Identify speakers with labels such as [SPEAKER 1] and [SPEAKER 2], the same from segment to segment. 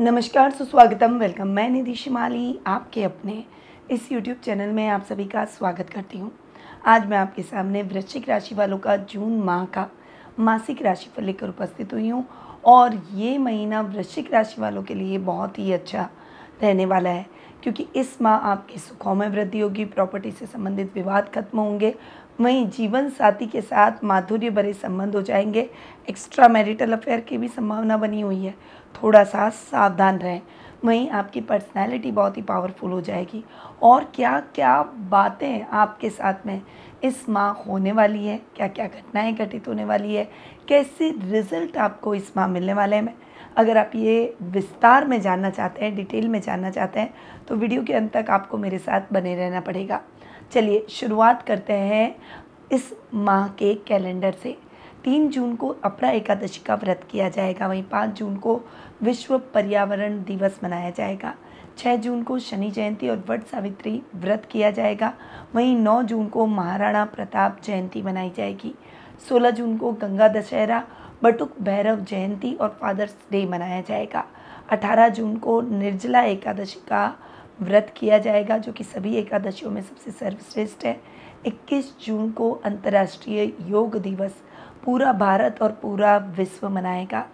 [SPEAKER 1] नमस्कार सुस्वागतम वेलकम मैं निधि शिमाली आपके अपने इस यूट्यूब चैनल में आप सभी का स्वागत करती हूँ आज मैं आपके सामने वृश्चिक राशि वालों का जून माह का मासिक राशि पर लेकर उपस्थित हुई हूँ और ये महीना वृश्चिक राशि वालों के लिए बहुत ही अच्छा रहने वाला है क्योंकि इस माह आपके सुखों में वृद्धि होगी प्रॉपर्टी से संबंधित विवाद खत्म होंगे वहीं जीवन साथी के साथ माधुर्य भरे संबंध हो जाएंगे एक्स्ट्रा मैरिटल अफेयर की भी संभावना बनी हुई है थोड़ा सा सावधान रहें वहीं आपकी पर्सनैलिटी बहुत ही पावरफुल हो जाएगी और क्या क्या बातें आपके साथ में इस माह होने वाली है क्या क्या घटनाएं घटित होने वाली है कैसे रिजल्ट आपको इस माह मिलने वाले हैं अगर आप ये विस्तार में जानना चाहते हैं डिटेल में जानना चाहते हैं तो वीडियो के अंत तक आपको मेरे साथ बने रहना पड़ेगा चलिए शुरुआत करते हैं इस माह के कैलेंडर से तीन जून को अपरा एकादशी का व्रत किया जाएगा वहीं पाँच जून को विश्व पर्यावरण दिवस मनाया जाएगा छः जून को शनि जयंती और वट सावित्री व्रत किया जाएगा वहीं नौ जून को महाराणा प्रताप जयंती मनाई जाएगी सोलह जून को गंगा दशहरा बटुक भैरव जयंती और फादर्स डे मनाया जाएगा 18 जून को निर्जला एकादशी का व्रत किया जाएगा जो कि सभी एकादशियों में सबसे सर्वश्रेष्ठ है 21 जून को अंतर्राष्ट्रीय योग दिवस पूरा भारत और पूरा विश्व मनाएगा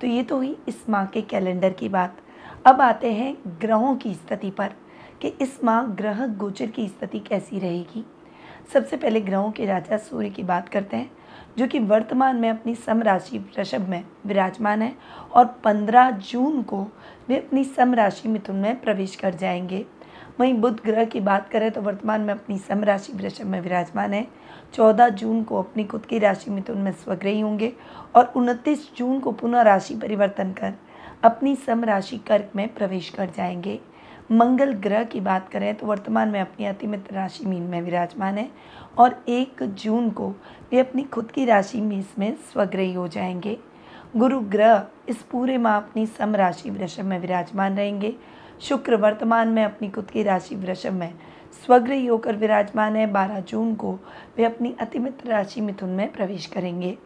[SPEAKER 1] तो ये तो हुई इस माह के कैलेंडर की बात अब आते हैं ग्रहों की स्थिति पर कि इस माह ग्रह गोचर की स्थिति कैसी रहेगी सबसे पहले ग्रहों के राजा सूर्य की बात करते हैं जो कि वर्तमान में अपनी सम राशि वृषभ में विराजमान है और 15 जून को वे अपनी सम राशि मिथुन में प्रवेश कर जाएंगे वहीं बुध ग्रह की बात करें तो वर्तमान में अपनी सम राशि वृषभ में विराजमान है 14 जून को अपनी खुद की राशि मिथुन में स्वग्रही होंगे और 29 जून को पुनः राशि परिवर्तन कर अपनी सम राशि कर्क में प्रवेश कर जाएंगे मंगल ग्रह की बात करें तो वर्तमान में अपनी मित्र राशि मीन में विराजमान है और एक जून को वे अपनी खुद की राशि में में स्वग्रही हो जाएंगे गुरु ग्रह इस पूरे माह अपनी सम राशि वृषभ में विराजमान रहेंगे शुक्र वर्तमान में अपनी खुद की राशि वृषभ में स्वग्रही होकर विराजमान है बारह जून को वे अपनी मित्र राशि मिथुन में प्रवेश करेंगे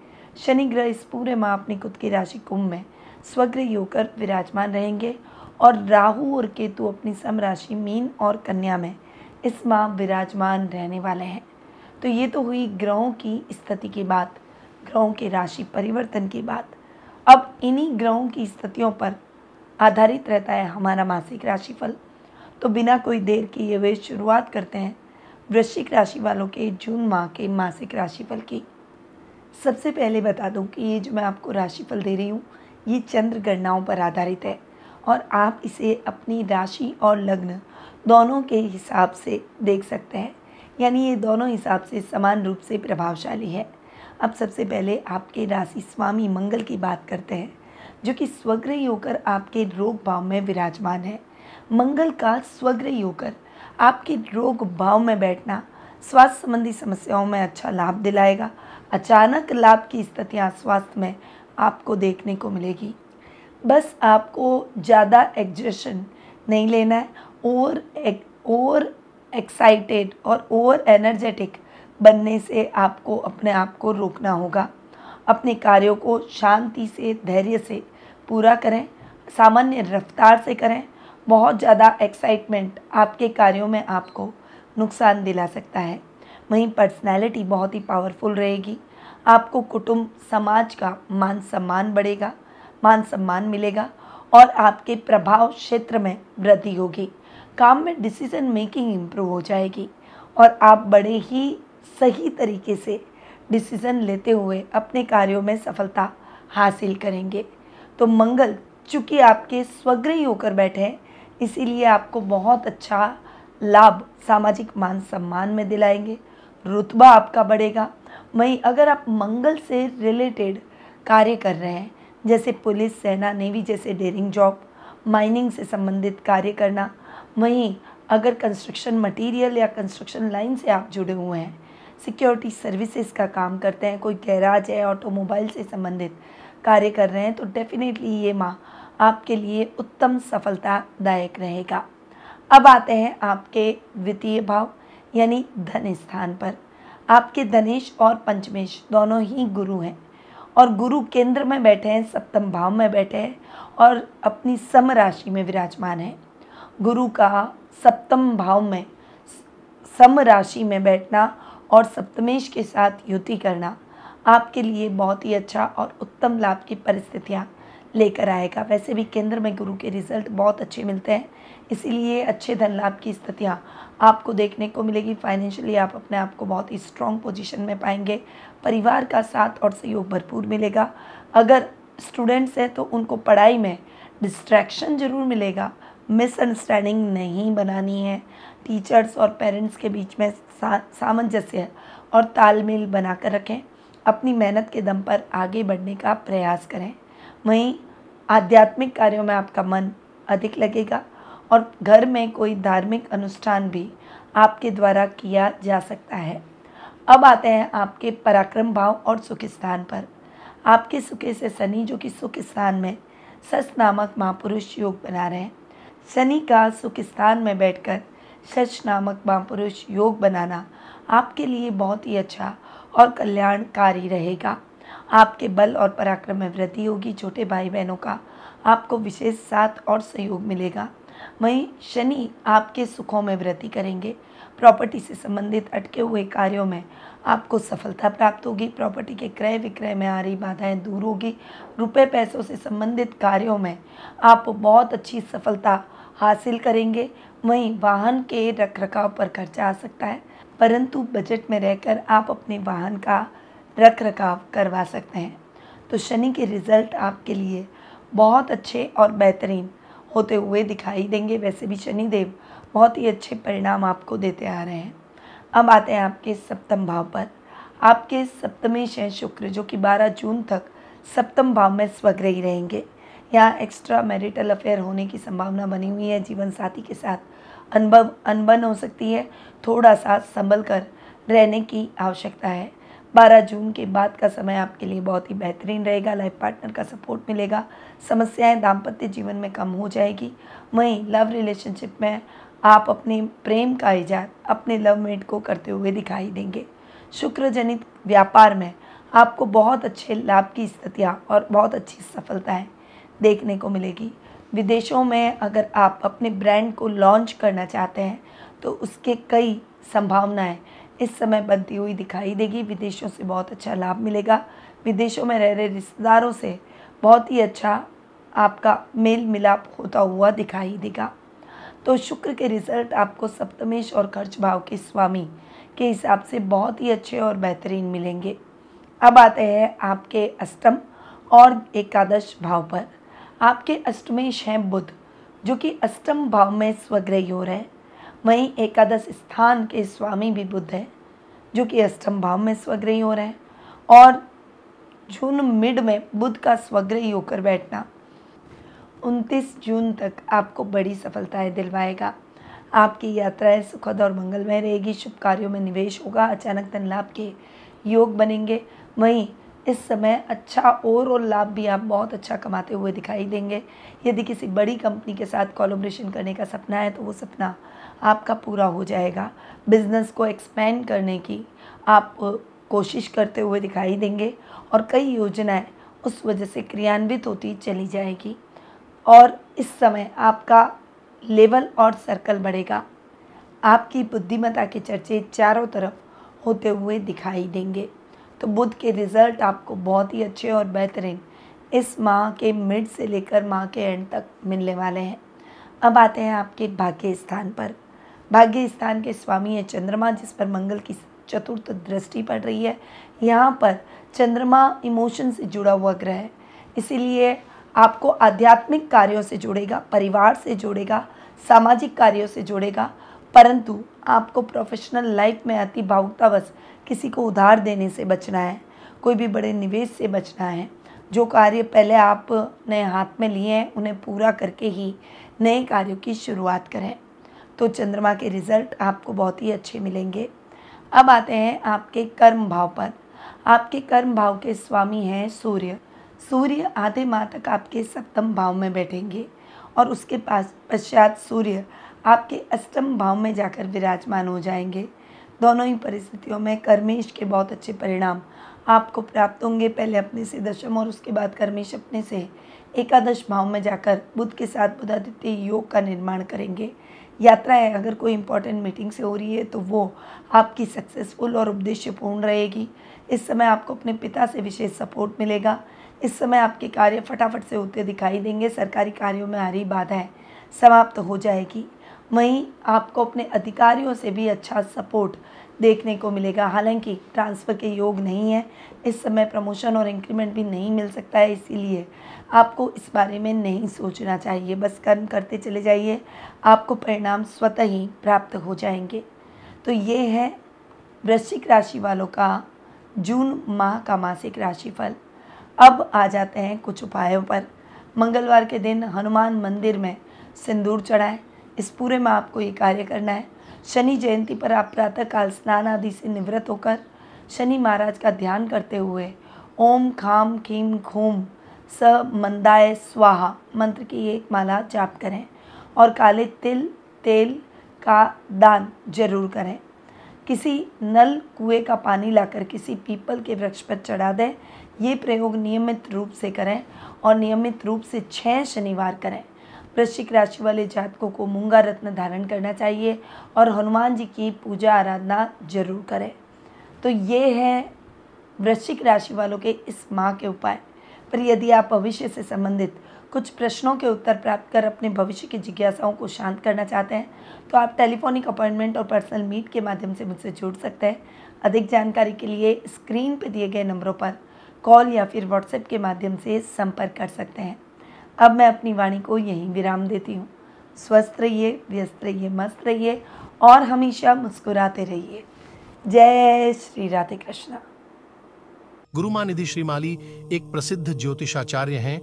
[SPEAKER 1] शनि ग्रह इस पूरे माह अपनी खुद की राशि कुंभ में स्वग्रही होकर विराजमान रहेंगे और राहु और केतु अपनी सम राशि मीन और कन्या में इस माह विराजमान रहने वाले हैं तो ये तो हुई ग्रहों की स्थिति के बाद ग्रहों के राशि परिवर्तन के बाद अब इन्हीं ग्रहों की स्थितियों पर आधारित रहता है हमारा मासिक राशिफल तो बिना कोई देर के ये वे शुरुआत करते हैं वृश्चिक राशि वालों के जून माह के मासिक राशिफल की सबसे पहले बता दूं कि ये जो मैं आपको राशिफल दे रही हूँ ये चंद्र गणनाओं पर आधारित है और आप इसे अपनी राशि और लग्न दोनों के हिसाब से देख सकते हैं यानी ये दोनों हिसाब से समान रूप से प्रभावशाली है अब सबसे पहले आपके राशि स्वामी मंगल की बात करते हैं जो कि स्वग्रही होकर आपके रोग भाव में विराजमान है मंगल का स्वग्रही होकर आपके रोग भाव में बैठना स्वास्थ्य संबंधी समस्याओं में अच्छा लाभ दिलाएगा अचानक लाभ की स्थितियाँ स्वास्थ्य में आपको देखने को मिलेगी बस आपको ज़्यादा एग्जेशन नहीं लेना है और एक, और एक्साइटेड और ओवर एनर्जेटिक बनने से आपको अपने आप को रोकना होगा अपने कार्यों को शांति से धैर्य से पूरा करें सामान्य रफ्तार से करें बहुत ज़्यादा एक्साइटमेंट आपके कार्यों में आपको नुकसान दिला सकता है वहीं पर्सनैलिटी बहुत ही पावरफुल रहेगी आपको कुटुंब समाज का मान सम्मान बढ़ेगा मान सम्मान मिलेगा और आपके प्रभाव क्षेत्र में वृद्धि होगी काम में डिसीजन मेकिंग इम्प्रूव हो जाएगी और आप बड़े ही सही तरीके से डिसीज़न लेते हुए अपने कार्यों में सफलता हासिल करेंगे तो मंगल चूँकि आपके स्वग्रही होकर बैठे हैं इसीलिए आपको बहुत अच्छा लाभ सामाजिक मान सम्मान में दिलाएंगे रुतबा आपका बढ़ेगा वहीं अगर आप मंगल से रिलेटेड कार्य कर रहे हैं जैसे पुलिस सेना नेवी जैसे डेरिंग जॉब माइनिंग से संबंधित कार्य करना वहीं अगर कंस्ट्रक्शन मटेरियल या कंस्ट्रक्शन लाइन से आप जुड़े हुए हैं सिक्योरिटी सर्विसेज का काम करते हैं कोई गैराज है ऑटोमोबाइल से संबंधित कार्य कर रहे हैं तो डेफिनेटली ये माँ आपके लिए उत्तम सफलतादायक रहेगा अब आते हैं आपके द्वितीय भाव यानी धन स्थान पर आपके धनेश और पंचमेश दोनों ही गुरु हैं और गुरु केंद्र में बैठे हैं सप्तम भाव में बैठे हैं और अपनी सम राशि में विराजमान है गुरु का सप्तम भाव में सम राशि में बैठना और सप्तमेश के साथ युति करना आपके लिए बहुत ही अच्छा और उत्तम लाभ की परिस्थितियाँ लेकर आएगा वैसे भी केंद्र में गुरु के रिजल्ट बहुत अच्छे मिलते हैं इसीलिए अच्छे धन लाभ की स्थितियाँ आपको देखने को मिलेगी फाइनेंशियली आप अपने आप को बहुत ही स्ट्रॉन्ग पोजिशन में पाएंगे परिवार का साथ और सहयोग भरपूर मिलेगा अगर स्टूडेंट्स हैं तो उनको पढ़ाई में डिस्ट्रैक्शन ज़रूर मिलेगा मिसअंडरस्टैंडिंग नहीं बनानी है टीचर्स और पेरेंट्स के बीच में सा, सामंजस्य और तालमेल बनाकर रखें अपनी मेहनत के दम पर आगे बढ़ने का प्रयास करें वहीं आध्यात्मिक कार्यों में आपका मन अधिक लगेगा और घर में कोई धार्मिक अनुष्ठान भी आपके द्वारा किया जा सकता है अब आते हैं आपके पराक्रम भाव और सुख स्थान पर आपके सुखे से शनि जो कि सुख स्थान में सस नामक महापुरुष योग बना रहे हैं शनि का सुख स्थान में बैठकर सच नामक महापुरुष योग बनाना आपके लिए बहुत ही अच्छा और कल्याणकारी रहेगा आपके बल और पराक्रम में वृद्धि होगी छोटे भाई बहनों का आपको विशेष साथ और सहयोग मिलेगा वहीं शनि आपके सुखों में वृद्धि करेंगे प्रॉपर्टी से संबंधित अटके हुए कार्यों में आपको सफलता प्राप्त होगी प्रॉपर्टी के क्रय विक्रय में आ रही बाधाएं दूर होगी रुपए पैसों से संबंधित कार्यों में आप बहुत अच्छी सफलता हासिल करेंगे वहीं वाहन के रख रखाव पर खर्चा आ सकता है परंतु बजट में रहकर आप अपने वाहन का रख रखाव करवा सकते हैं तो शनि के रिजल्ट आपके लिए बहुत अच्छे और बेहतरीन होते हुए दिखाई देंगे वैसे भी शनिदेव बहुत ही अच्छे परिणाम आपको देते आ रहे हैं अब आते हैं आपके सप्तम भाव पर आपके सप्तमेश हैं शुक्र जो कि 12 जून तक सप्तम भाव में स्वग्रही रहेंगे यहाँ एक्स्ट्रा मैरिटल अफेयर होने की संभावना बनी हुई है जीवन साथी के साथ अनुभव अनबन हो सकती है थोड़ा सा संभल कर रहने की आवश्यकता है बारह जून के बाद का समय आपके लिए बहुत ही बेहतरीन रहेगा लाइफ पार्टनर का सपोर्ट मिलेगा समस्याएं दाम्पत्य जीवन में कम हो जाएगी वहीं लव रिलेशनशिप में आप अपने प्रेम का इजाद अपने लव मेट को करते हुए दिखाई देंगे शुक्र जनित व्यापार में आपको बहुत अच्छे लाभ की स्थितियाँ और बहुत अच्छी सफलताएँ देखने को मिलेगी विदेशों में अगर आप अपने ब्रांड को लॉन्च करना चाहते हैं तो उसके कई संभावनाएं इस समय बनती हुई दिखाई देगी विदेशों से बहुत अच्छा लाभ मिलेगा विदेशों में रह रहे रिश्तेदारों से बहुत ही अच्छा आपका मेल मिलाप होता हुआ दिखाई देगा तो शुक्र के रिजल्ट आपको सप्तमेश और खर्च भाव के स्वामी के हिसाब से बहुत ही अच्छे और बेहतरीन मिलेंगे अब आते हैं आपके अष्टम और एकादश भाव पर आपके अष्टमेश हैं बुध जो कि अष्टम भाव में स्वग्रही हो रहे हैं वहीं एकादश स्थान के स्वामी भी बुद्ध हैं जो कि अष्टम भाव में स्वग्रही हो रहे हैं और जून मिड में बुद्ध का स्वग्रही होकर बैठना 29 जून तक आपको बड़ी सफलताएं दिलवाएगा आपकी यात्राएं सुखद और मंगलमय रहेगी शुभ कार्यों में निवेश होगा अचानक धन लाभ के योग बनेंगे वहीं इस समय अच्छा ओवरऑल लाभ भी आप बहुत अच्छा कमाते हुए दिखाई देंगे यदि किसी बड़ी कंपनी के साथ कॉलोब्रेशन करने का सपना है तो वो सपना आपका पूरा हो जाएगा बिजनेस को एक्सपेंड करने की आप कोशिश करते हुए दिखाई देंगे और कई योजनाएं उस वजह से क्रियान्वित होती चली जाएगी और इस समय आपका लेवल और सर्कल बढ़ेगा आपकी बुद्धिमत्ता के चर्चे चारों तरफ होते हुए दिखाई देंगे तो बुध के रिज़ल्ट आपको बहुत ही अच्छे और बेहतरीन इस माह के मिड से लेकर माह के एंड तक मिलने वाले हैं अब आते हैं आपके भाग्य स्थान पर भाग्य स्थान के स्वामी है चंद्रमा जिस पर मंगल की चतुर्थ दृष्टि पड़ रही है यहाँ पर चंद्रमा इमोशन से जुड़ा हुआ ग्रह है इसीलिए आपको आध्यात्मिक कार्यों से जुड़ेगा परिवार से जुड़ेगा सामाजिक कार्यों से जुड़ेगा परंतु आपको प्रोफेशनल लाइफ में आती भावुकतावश किसी को उधार देने से बचना है कोई भी बड़े निवेश से बचना है जो कार्य पहले आप नए हाथ में लिए हैं उन्हें पूरा करके ही नए कार्यों की शुरुआत करें तो चंद्रमा के रिजल्ट आपको बहुत ही अच्छे मिलेंगे अब आते हैं आपके कर्म भाव पर आपके कर्म भाव के स्वामी हैं सूर्य सूर्य आधे माह तक आपके सप्तम भाव में बैठेंगे और उसके पास पश्चात सूर्य आपके अष्टम भाव में जाकर विराजमान हो जाएंगे दोनों ही परिस्थितियों में कर्मेश के बहुत अच्छे परिणाम आपको प्राप्त होंगे पहले अपने से दशम और उसके बाद कर्मेश अपने से एकादश भाव में जाकर बुद्ध के साथ बुधादित्य योग का निर्माण करेंगे यात्रा है अगर कोई इंपॉर्टेंट मीटिंग से हो रही है तो वो आपकी सक्सेसफुल और उद्देश्यपूर्ण रहेगी इस समय आपको अपने पिता से विशेष सपोर्ट मिलेगा इस समय आपके कार्य फटाफट से होते दिखाई देंगे सरकारी कार्यों में आ रही बाधाएँ समाप्त तो हो जाएगी वहीं आपको अपने अधिकारियों से भी अच्छा सपोर्ट देखने को मिलेगा हालांकि ट्रांसफ़र के योग नहीं है इस समय प्रमोशन और इंक्रीमेंट भी नहीं मिल सकता है इसीलिए आपको इस बारे में नहीं सोचना चाहिए बस कर्म करते चले जाइए आपको परिणाम स्वतः ही प्राप्त हो जाएंगे तो ये है वृश्चिक राशि वालों का जून माह का मासिक राशिफल अब आ जाते हैं कुछ उपायों पर मंगलवार के दिन हनुमान मंदिर में सिंदूर चढ़ाएं इस पूरे माह आपको ये कार्य करना है शनि जयंती पर आप प्रातःकाल स्नान आदि से निवृत्त होकर शनि महाराज का ध्यान करते हुए ओम खाम खीम घूम स मंदाय स्वाहा मंत्र की एक माला जाप करें और काले तिल तेल का दान जरूर करें किसी नल कुएं का पानी लाकर किसी पीपल के वृक्ष पर चढ़ा दें ये प्रयोग नियमित रूप से करें और नियमित रूप से छः शनिवार करें वृश्चिक राशि वाले जातकों को मूंगा रत्न धारण करना चाहिए और हनुमान जी की पूजा आराधना जरूर करें तो ये है वृश्चिक राशि वालों के इस माह के उपाय पर यदि आप भविष्य से संबंधित कुछ प्रश्नों के उत्तर प्राप्त कर अपने भविष्य की जिज्ञासाओं को शांत करना चाहते हैं तो आप टेलीफोनिक अपॉइंटमेंट और पर्सनल मीट के माध्यम से मुझसे जुड़ सकते हैं अधिक जानकारी के लिए स्क्रीन पर दिए गए नंबरों पर कॉल या फिर व्हाट्सएप के माध्यम से संपर्क कर सकते हैं अब मैं अपनी वाणी को यहीं विराम देती हूँ स्वस्थ रहिए व्यस्त रहिए मस्त रहिए और हमेशा मुस्कुराते रहिए जय श्री राधे कृष्ण गुरु मानिधि श्रीमाली एक प्रसिद्ध ज्योतिषाचार्य हैं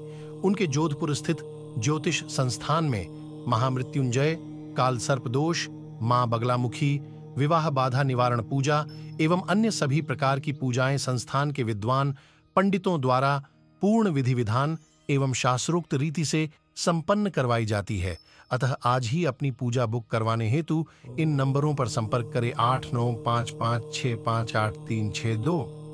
[SPEAKER 1] उनके जोधपुर स्थित ज्योतिष संस्थान में महामृत्युंजय काल सर्प दोष माँ बगलामुखी विवाह बाधा निवारण पूजा एवं अन्य सभी प्रकार की पूजाएं संस्थान के विद्वान पंडितों द्वारा पूर्ण विधि विधान एवं शास्त्रोक्त रीति से संपन्न करवाई जाती है अतः आज ही अपनी पूजा बुक करवाने हेतु इन नंबरों पर संपर्क करें आठ नौ पाँच पाँच छः पाँच आठ तीन छः दो